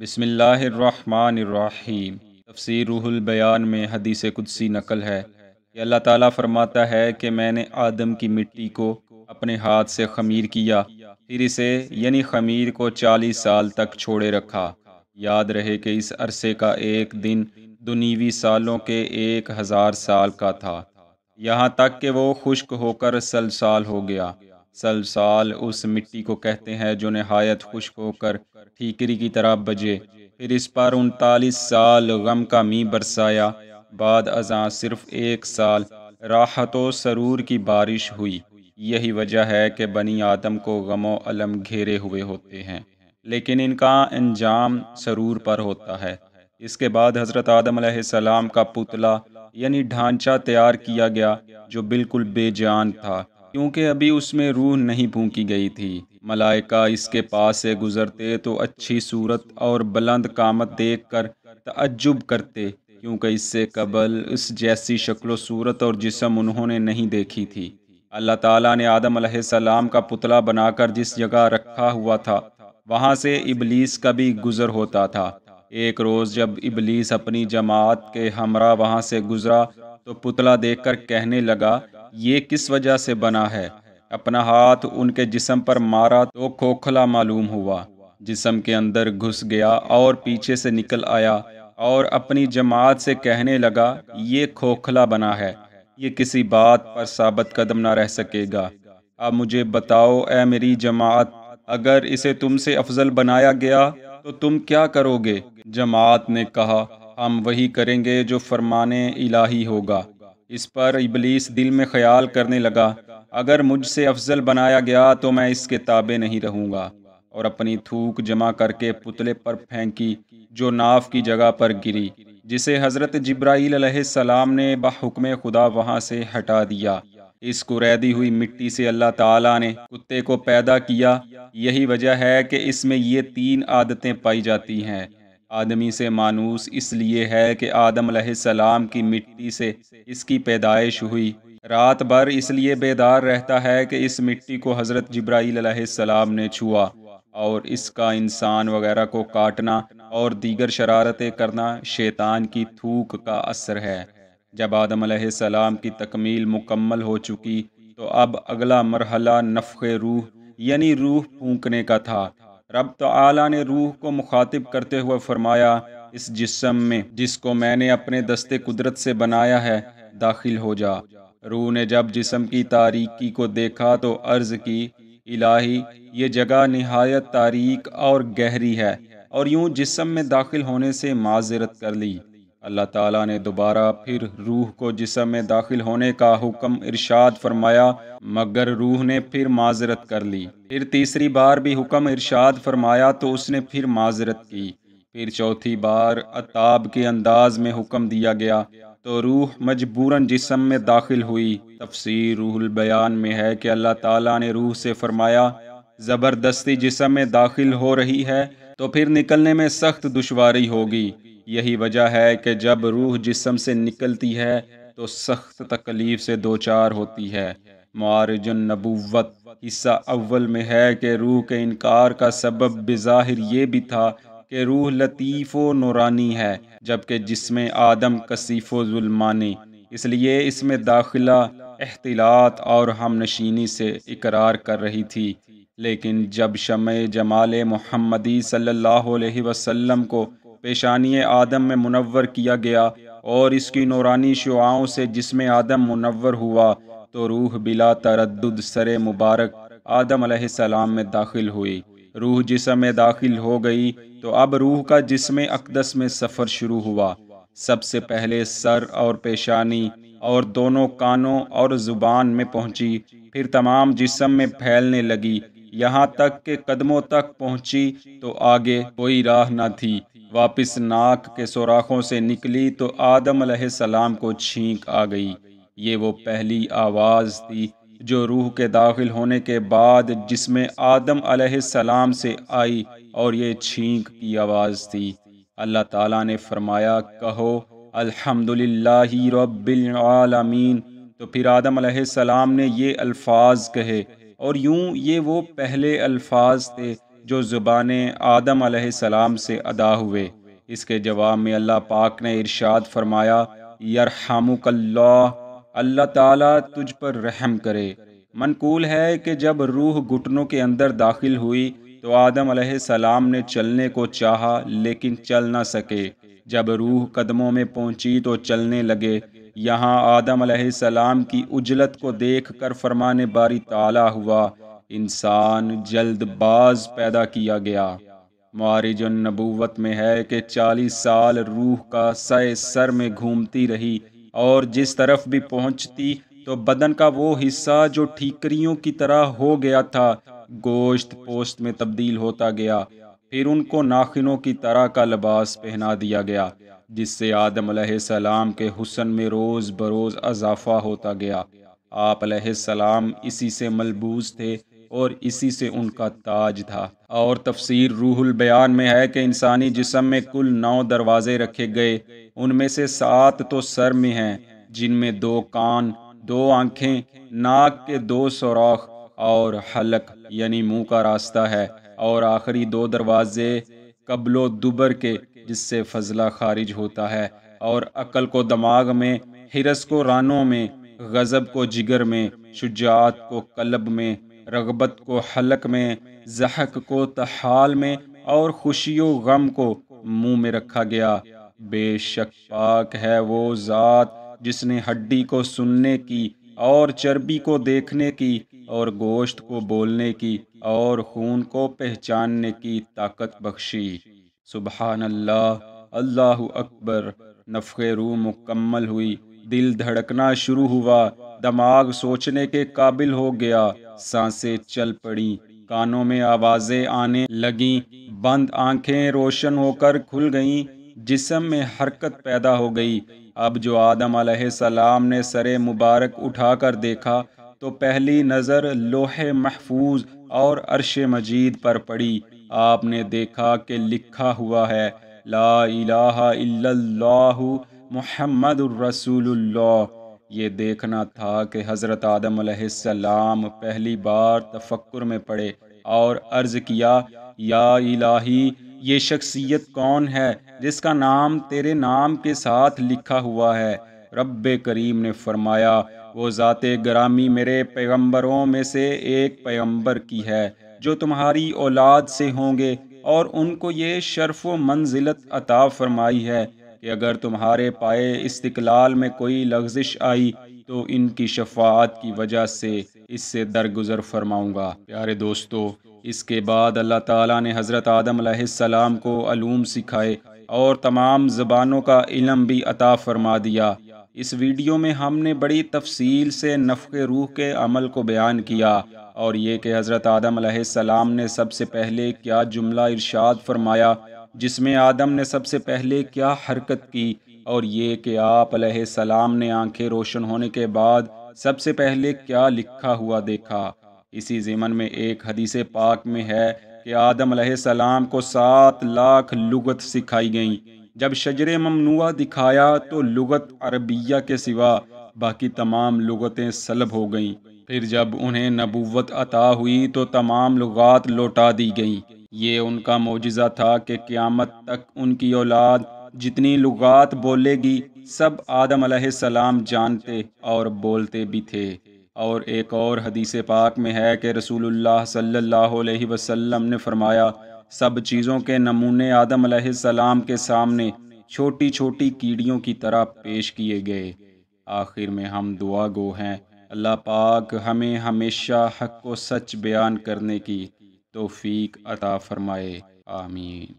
बसमिल्लाम तफसर बयान में हदीस कुदसी नकल है कि अल्लाह ताला फरमाता है कि मैंने आदम की मिट्टी को अपने हाथ से खमीर किया फिर इसे यानी खमीर को चालीस साल तक छोड़े रखा याद रहे कि इस अरसे का एक दिन दुनीवी सालों के एक हज़ार साल का था यहाँ तक कि वो खुश्क होकर सलसाल हो गया सलसाल उस मिट्टी को कहते हैं जो नहायत खुश्क होकर ठीकरी की तरह बजे फिर इस पर उनतालीस साल गम का मी बरसाया बाद अजा सिर्फ एक साल राहत व सरूर की बारिश हुई यही वजह है कि बनी आदम को गमो अलम घेरे हुए होते हैं लेकिन इनका अंजाम सरूर पर होता है इसके बाद हज़रत आदम सलाम का पुतला यानी ढांचा तैयार किया गया जो बिल्कुल बेजान था क्योंकि अभी उसमें रूह नहीं फूकी गई थी मलाइका इसके पास से गुज़रते तो अच्छी सूरत और बुलंद कामत देख कर तजुब करते क्योंकि इससे कबल इस जैसी शक्लो सूरत और जिसम उन्होंने नहीं देखी थी अल्लाह ताला ने आदम सलाम का पुतला बनाकर जिस जगह रखा हुआ था वहाँ से इबलीस का भी गुज़र होता था एक रोज़ जब इबलीस अपनी जमात के हमरा वहाँ से गुज़रा तो पुतला देखकर कहने लगा ये किस वजह से बना है अपना हाथ उनके जिसम पर मारा तो खोखला मालूम हुआ जिसम के अंदर घुस गया और पीछे से निकल आया और अपनी जमात से कहने लगा ये खोखला बना है ये किसी बात पर साबित कदम ना रह सकेगा अब मुझे बताओ ए मेरी जमात अगर इसे तुमसे अफजल बनाया गया तो तुम क्या करोगे जमात ने कहा हम वही करेंगे जो फरमाने इलाही होगा इस पर इबलीस दिल में ख्याल करने लगा अगर मुझसे अफजल बनाया गया तो मैं इसके ताबे नहीं रहूंगा और अपनी थूक जमा करके पुतले पर फेंकी जो नाव की जगह पर गिरी जिसे हज़रत जब्राईल सलाम ने बहुक्म खुदा वहाँ से हटा दिया इस कुरैदी हुई मिट्टी से अल्लाह ताला ने कुत्ते को पैदा किया यही वजह है कि इसमें ये तीन आदतें पाई जाती हैं आदमी से मानूस इसलिए है कि आदम सलाम की मिट्टी से इसकी पैदाइश हुई रात भर इसलिए बेदार रहता है कि इस मिट्टी को हज़रत जब्राईल सलाम ने छुआ और इसका इंसान वगैरह को काटना और दीगर शरारतें करना शैतान की थूक का असर है जब आदम सलाम की तकमील मुकम्मल हो चुकी तो अब अगला मरहला नफ़ रूह यानी रूह फूंकने का था रब तो आला ने रूह को मुखातिब करते हुए फरमाया इस जिसम में जिसको मैंने अपने दस्ते कुदरत से बनाया है दाखिल हो जा रूह ने जब जिसम की तारीकी को देखा तो अर्ज की इलाही ये जगह नहायत तारीक और गहरी है और यूं जिसम में दाखिल होने से माजरत कर ली अल्लाह ताला ने दोबारा फिर रूह को जिसम में दाखिल होने का हुक्म इरशाद फरमाया मगर रूह ने फिर माजरत कर ली फिर तीसरी बार भी हुक्म इरशाद फरमाया तो उसने फिर माजरत की फिर चौथी बार अताब के अंदाज में हुक्म दिया गया तो रूह मजबूरन जिसम में दाखिल हुई तफसीर रूहुल बयान में है कि अल्लाह ताला ने रूह से फरमाया ज़बरदस्ती जिसम में दाखिल हो रही है तो फिर निकलने में सख्त दुशारी होगी यही वजह है कि जब रूह जिसम से निकलती है तो सख्त तकलीफ़ से दो चार होती है मारजन नबूवत हिस्सा अव्वल में है कि रूह के इनकार का सबब बज़ाहिर ये भी था के रूह लतीफ़ो नूरानी है जबकि जिसमे आदम कसीफो ज़ुल्मानी इसलिए इसमें दाखिला अहतिलात और हम नशीनी से इकरार कर रही थी लेकिन जब शम जमाल महमदी सल्लल्लाहु अलैहि वसल्लम को पेशानी आदम में मुनवर किया गया और इसकी नूरानी शुआओं से जिसमे आदम मुनवर हुआ तो रूह बिला तरद सरे मुबारक आदम सलाम में दाखिल हुई रूह जिसम दाखिल हो गई तो अब रूह का जिसमें अकदस में सफ़र शुरू हुआ सबसे पहले सर और पेशानी और दोनों कानों और ज़ुबान में पहुंची फिर तमाम जिसम में फैलने लगी यहाँ तक के कदमों तक पहुंची तो आगे कोई राह न थी वापस नाक के सौराखों से निकली तो आदम सलाम को छींक आ गई ये वो पहली आवाज़ थी जो रूह के दाखिल होने के बाद जिसमें आदम सलाम से आई और ये छींक की आवाज़ थी अल्लाह ताला ने फरमाया कहो अल्हम्दुलिल्लाह रब्बिल आलमीन तो फिर आदम सलाम ने ये अल्फाज कहे और यूं ये वो पहले अल्फाज थे जो ज़ुबान आदम सलाम से अदा हुए इसके जवाब में अल्लाह पाक ने इरशाद फरमाया यरहमुकल्ला अल्लाह ताला तुझ पर रहम करे मनकूल है कि जब रूह घुटनों के अंदर दाखिल हुई तो आदम सलाम ने चलने को चाहा लेकिन चल ना सके जब रूह कदमों में पहुंची तो चलने लगे यहाँ आदम सलाम की उजलत को देख कर फरमाने बारी ताला हुआ इंसान जल्दबाज पैदा किया गया मारिज नबूवत में है कि चालीस साल रूह का सय सर में घूमती रही और जिस तरफ भी पहुंचती तो बदन का वो हिस्सा जो ठीकरियों की तरह हो गया था गोश्त पोस्त में तब्दील होता गया फिर उनको नाखिनों की तरह का लिबास पहना दिया गया जिससे आदम सलाम के हुसन में रोज़ बरोज़ अजाफा होता गया आप सलाम इसी से मलबूज थे और इसी से उनका ताज था और तफसीर रूहुल बयान में है कि इंसानी जिसम में कुल नौ दरवाजे रखे गए उनमें से सात तो सर में हैं जिनमें दो कान दो आंखें नाक के दो सौराख और हलक यानी मुंह का रास्ता है और आखिरी दो दरवाजे कबलो दुबर के जिससे फजला खारिज होता है और अकल को दमाग में हिरस को रानों में गज़ब को जिगर में शुजात को कलब में रगबत को हलक में जहक को तहाल में और खुशी गम को मुंह में रखा गया बेशक पाक है वो ज़ात जिसने हड्डी को सुनने की और चर्बी को देखने की और गोश्त को बोलने की और खून को पहचानने की ताकत बख्शी सुबहान अल्लाह अल्लाह अकबर नफे रूह मुकम्मल हुई दिल धड़कना शुरू हुआ दमाग सोचने के काबिल हो गया सांसें चल पड़ी कानों में आवाज़ें आने लगीं बंद आंखें रोशन होकर खुल गईं जिसम में हरकत पैदा हो गई अब जो आदम सलाम ने सरे मुबारक उठाकर देखा तो पहली नज़र लोहे महफूज और अरश मजीद पर पड़ी आपने देखा कि लिखा हुआ है ला इलाहा इल्लल्लाहु मुहम्मदुर रसूलुल्लाह ये देखना था कि हज़रत आदम सलाम पहली बार तफक्र में पड़े और अर्ज़ किया या इलाही ये शख्सियत कौन है जिसका नाम तेरे नाम के साथ लिखा हुआ है रब करीम ने फरमाया वो ज़ात ग्रामी मेरे पैगंबरों में से एक पैगंबर की है जो तुम्हारी औलाद से होंगे और उनको ये शर्फ व मंजिलत अता फरमाई है कि अगर तुम्हारे पाए इस्तिकलाल में कोई लग्जिश आई तो इनकी शफात की वजह से इससे दरगुजर फरमाऊँगा प्यारे दोस्तों इसके बाद अल्लाह ताला ने हज़रत आदम सलाम को अलूम सिखाए और तमाम ज़बानों का इलम भी अता फरमा दिया इस वीडियो में हमने बड़ी तफसील से नफ़ रूह के अमल को बयान किया और ये कि हज़रत आदम सलाम ने सबसे पहले क्या जुमला इरशाद फरमाया जिसमें आदम ने सबसे पहले क्या हरकत की और ये कि आप सलाम ने आंखें रोशन होने के बाद सबसे पहले क्या लिखा हुआ देखा इसी ज़मन में एक हदीस पाक में है कि आदम सलाम को सात लाख लुगत सिखाई गई जब शजर ममनुआ दिखाया तो लुगत अरबिया के सिवा बाकी तमाम लुगतें सलब हो गईं फिर जब उन्हें नबूवत अता हुई तो तमाम लुगात लौटा दी गईं ये उनका मुजजा था कि क़्यामत तक उनकी औलाद जितनी लुगात बोलेगी सब आदम सलाम जानते और बोलते भी थे और एक और हदीस पाक में है कि रसूलुल्लाह सल्लल्लाहु अलैहि वसल्लम ने फरमाया सब चीज़ों के नमूने आदम सलाम के सामने छोटी छोटी कीड़ियों की तरह पेश किए गए आखिर में हम दुआ गो हैं अल्लाह पाक हमें हमेशा हक को सच बयान करने की तोफ़ी अता फ़रमाए आमीन